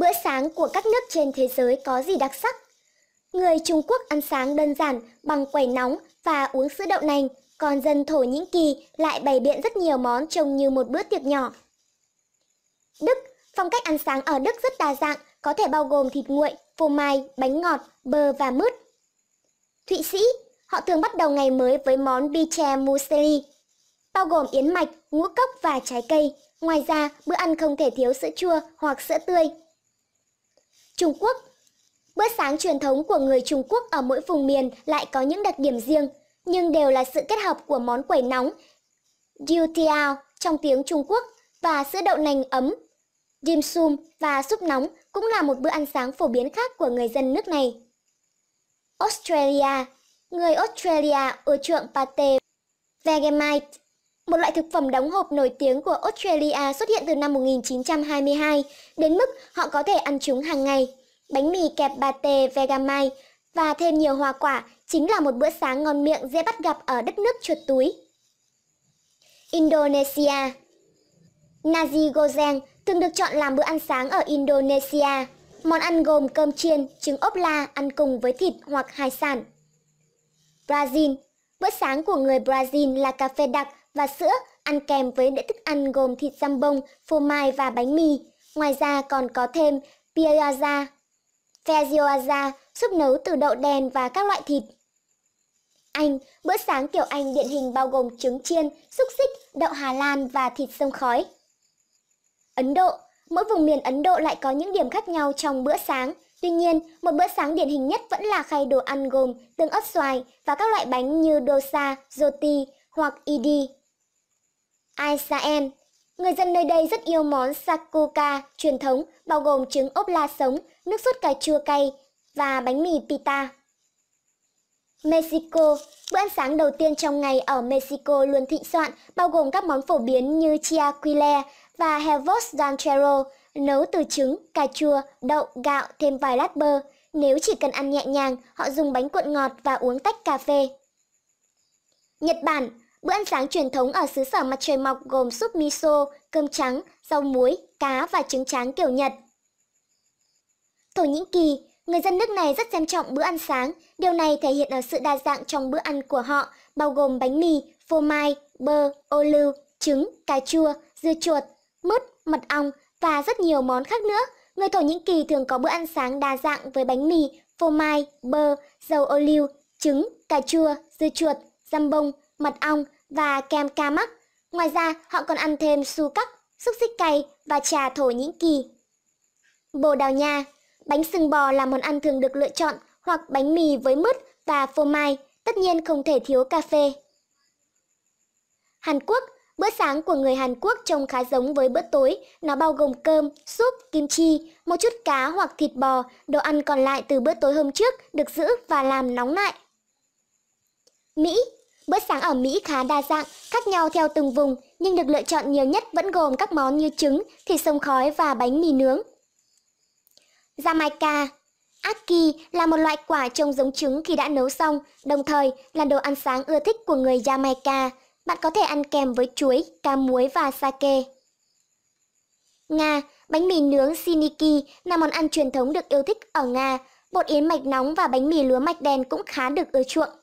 Bữa sáng của các nước trên thế giới có gì đặc sắc? Người Trung Quốc ăn sáng đơn giản bằng quẩy nóng và uống sữa đậu nành, còn dân Thổ Nhĩ Kỳ lại bày biện rất nhiều món trông như một bữa tiệc nhỏ. Đức, phong cách ăn sáng ở Đức rất đa dạng, có thể bao gồm thịt nguội, phô mai, bánh ngọt, bơ và mứt. Thụy Sĩ, họ thường bắt đầu ngày mới với món biche muesli, bao gồm yến mạch, ngũ cốc và trái cây. Ngoài ra, bữa ăn không thể thiếu sữa chua hoặc sữa tươi, Trung Quốc Bữa sáng truyền thống của người Trung Quốc ở mỗi vùng miền lại có những đặc điểm riêng, nhưng đều là sự kết hợp của món quẩy nóng Diutiao trong tiếng Trung Quốc và sữa đậu nành ấm Dim sum và súp nóng cũng là một bữa ăn sáng phổ biến khác của người dân nước này. Australia Người Australia ưa chuộng pate Vegemite một loại thực phẩm đóng hộp nổi tiếng của Australia xuất hiện từ năm 1922, đến mức họ có thể ăn chúng hàng ngày. Bánh mì kẹp pate vegamai và thêm nhiều hoa quả chính là một bữa sáng ngon miệng dễ bắt gặp ở đất nước chuột túi. Indonesia Nasi goreng thường được chọn làm bữa ăn sáng ở Indonesia. Món ăn gồm cơm chiên, trứng ốp la ăn cùng với thịt hoặc hải sản. Brazil Bữa sáng của người Brazil là cà phê đặc và sữa ăn kèm với đĩa thức ăn gồm thịt giam bông, phô mai và bánh mì. Ngoài ra còn có thêm piaza, fezioaza, súp nấu từ đậu đen và các loại thịt. Anh, bữa sáng kiểu Anh điển hình bao gồm trứng chiên, xúc xích, đậu Hà Lan và thịt sông khói. Ấn Độ, mỗi vùng miền Ấn Độ lại có những điểm khác nhau trong bữa sáng. Tuy nhiên, một bữa sáng điển hình nhất vẫn là khay đồ ăn gồm tương ớt xoài và các loại bánh như dosa, roti hoặc idi. Israel. Người dân nơi đây rất yêu món sakuka truyền thống bao gồm trứng ốp la sống, nước sốt cà chua cay và bánh mì pita. Mexico Bữa ăn sáng đầu tiên trong ngày ở Mexico luôn thịnh soạn, bao gồm các món phổ biến như chiaquile và huevos ranchero, nấu từ trứng, cà chua, đậu, gạo thêm vài lát bơ. Nếu chỉ cần ăn nhẹ nhàng, họ dùng bánh cuộn ngọt và uống tách cà phê. Nhật Bản Bữa ăn sáng truyền thống ở xứ sở mặt trời mọc gồm súp miso, cơm trắng, rau muối, cá và trứng tráng kiểu Nhật. Thổ Nhĩ Kỳ, người dân nước này rất xem trọng bữa ăn sáng. Điều này thể hiện ở sự đa dạng trong bữa ăn của họ, bao gồm bánh mì, phô mai, bơ, ô lưu, trứng, cà chua, dưa chuột, mứt, mật ong và rất nhiều món khác nữa. Người Thổ Nhĩ Kỳ thường có bữa ăn sáng đa dạng với bánh mì, phô mai, bơ, dầu ô liu, trứng, cà chua, dưa chuột, dăm bông, mật ong và kem ca mắc. Ngoài ra, họ còn ăn thêm su cắc, xúc xích cay và trà Thổ Nhĩ Kỳ. Bồ Đào Nha Bánh sừng bò là món ăn thường được lựa chọn hoặc bánh mì với mứt và phô mai, tất nhiên không thể thiếu cà phê. Hàn Quốc Bữa sáng của người Hàn Quốc trông khá giống với bữa tối, nó bao gồm cơm, súp, kim chi, một chút cá hoặc thịt bò, đồ ăn còn lại từ bữa tối hôm trước được giữ và làm nóng lại. Mỹ Bữa sáng ở Mỹ khá đa dạng, khác nhau theo từng vùng, nhưng được lựa chọn nhiều nhất vẫn gồm các món như trứng, thịt sông khói và bánh mì nướng. Jamaica Aki là một loại quả trông giống trứng khi đã nấu xong, đồng thời là đồ ăn sáng ưa thích của người Jamaica. Bạn có thể ăn kèm với chuối, cá muối và sake. Nga Bánh mì nướng siniki là món ăn truyền thống được yêu thích ở Nga. Bột yến mạch nóng và bánh mì lúa mạch đen cũng khá được ưa chuộng.